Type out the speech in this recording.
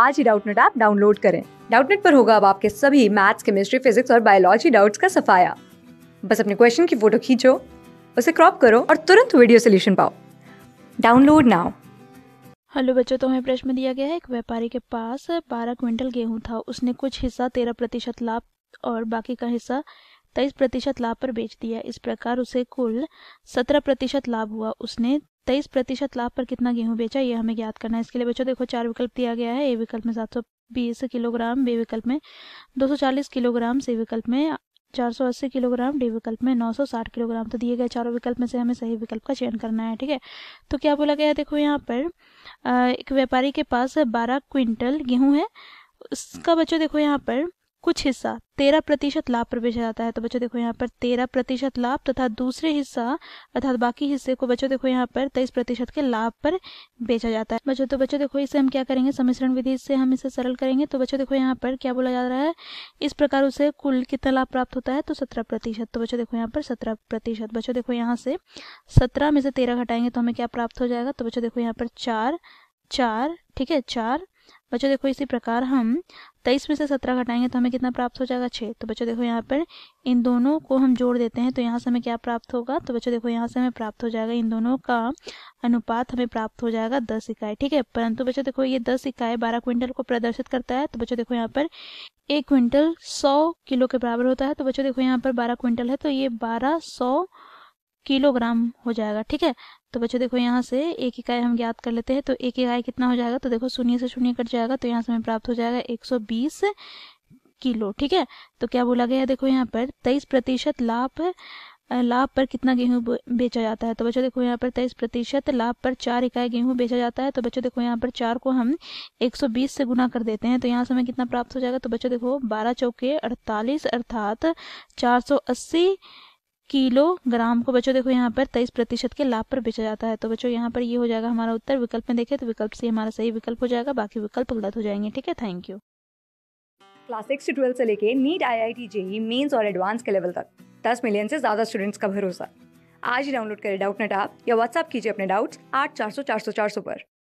आज ही Doubtnut app download करें डाउटनेट पर होगा अब आपके सभी मैथ्स केमिस्ट्री फिजिक्स और बायोलॉजी डाउट्स का सफाया बस अपने क्वेश्चन की फोटो खींचो उसे क्रॉप करो और तुरंत वीडियो सोल्यूशन पाओ डाउनलोड नाउ हेलो बच्चों तो हमें प्रश्न दिया गया है एक व्यापारी के पास 12 क्विंटल गेहूं था उसने कुछ हिस्सा 13 प्रतिशत लाभ और बाकी का हिस्सा 23 प्रतिशत लाभ पर बेच दिया इस प्रकार उसे कुल 17 प्रतिशत लाभ हुआ उसने तेईस प्रतिशत लाभ पर कितना गेहूं बेचा ये हमें ज्ञात करना है इसके लिए बच्चों देखो चार विकल्प दिया गया है ए विकल्प में सात सौ बीस किलोग्राम बे विकल्प में चालीस किलोग्राम सी विकल्प में 480 किलोग्राम डी विकल्प में 960 किलोग्राम तो दिए गए चारों विकल्प में से हमें सही विकल्प का चयन करना है ठीक है तो क्या बोला गया है देखो यहाँ पर एक व्यापारी के पास 12 क्विंटल गेहूं है उसका बच्चों देखो यहाँ पर कुछ हिस्सा तेरह प्रतिशत लाभ पर बेचा जाता है तो बच्चों देखो यहाँ पर तेरह प्रतिशत लाभ तथा दूसरे हिस्सा अर्थात बाकी हिस्से को बच्चों देखो यहाँ पर तेईस प्रतिशत के लाभ पर बेचा जाता है बच्चों तो बच्चों देखो इसे हम क्या करेंगे समिश्रण विधि से हम इसे सरल करेंगे तो बच्चों देखो यहाँ पर क्या बोला जा रहा है इस प्रकार उसे कुल कितना लाभ प्राप्त होता है तो सत्रह प्रतिशत तो बच्चों देखो यहाँ पर सत्रह प्रतिशत बच्चों देखो यहाँ से सत्रह में से तेरह घटाएंगे तो हमें क्या प्राप्त हो जाएगा तो बच्चों देखो यहाँ पर चार चार ठीक है चार बच्चों देखो इसी प्रकार हम तेईस में से सत्रह घटाएंगे तो हमें कितना प्राप्त हो जाएगा छः तो बच्चों देखो यहाँ पर इन दोनों को हम जोड़ देते हैं तो यहाँ से हमें क्या प्राप्त होगा तो बच्चों देखो यहाँ से हमें प्राप्त हो जाएगा इन दोनों का अनुपात हमें प्राप्त हो जाएगा दस इकाई ठीक है परंतु बच्चों देखो ये दस इकाई बारह क्विंटल को प्रदर्शित करता है तो बच्चों देखो यहाँ पर एक क्विंटल सौ किलो के बराबर होता है तो बच्चों देखो यहाँ पर बारह क्विंटल है तो ये बारह सौ किलोग्राम हो जाएगा ठीक है तो बच्चों देखो यहाँ से एक इकाई हम ज्ञात कर लेते हैं तो एक इकाई कितना हो जाएगा तो देखो शून्य से शून्य कट जाएगा तो यहाँ से हमें प्राप्त हो जाएगा एक सौ बीस किलो ठीक है तो क्या बोला गया है देखो यहाँ पर तेईस प्रतिशत लाभ लाभ पर कितना गेहूं बेचा जाता है तो बच्चों देखो यहाँ पर तेईस प्रतिशत लाभ पर चार इकाई गेहूं बेचा जाता है तो बच्चों देखो यहाँ पर चार को हम 120 से गुना कर देते हैं तो यहाँ से हमें कितना प्राप्त हो जाएगा तो बच्चों देखो बारह चौके अड़तालीस अर्थात चार सौ अस्सी किलोग्राम को बच्चों देखो यहाँ पर तेईस प्रतिशत के लाभ पर बेचा जाता है तो बच्चों यहाँ पर ये यह हो जाएगा हमारा उत्तर विकल्प में देखें तो विकल्प से हमारा सही विकल्प हो जाएगा बाकी विकल्प गलत हो जाएंगे ठीक है थैंक यू क्लास सिक्स से ट्वेल्व से लेके NEET I I T JEE mains और एडवांस के लेवल तक दस मिलियन से ज़्यादा स्टूडेंट्स का भरोसा आज ही डाउनलोड करें डाउट नेट आप या व्हाट्सअप कीजिए अपने डाउट्स आठ चार सौ चार सौ चार सौ पर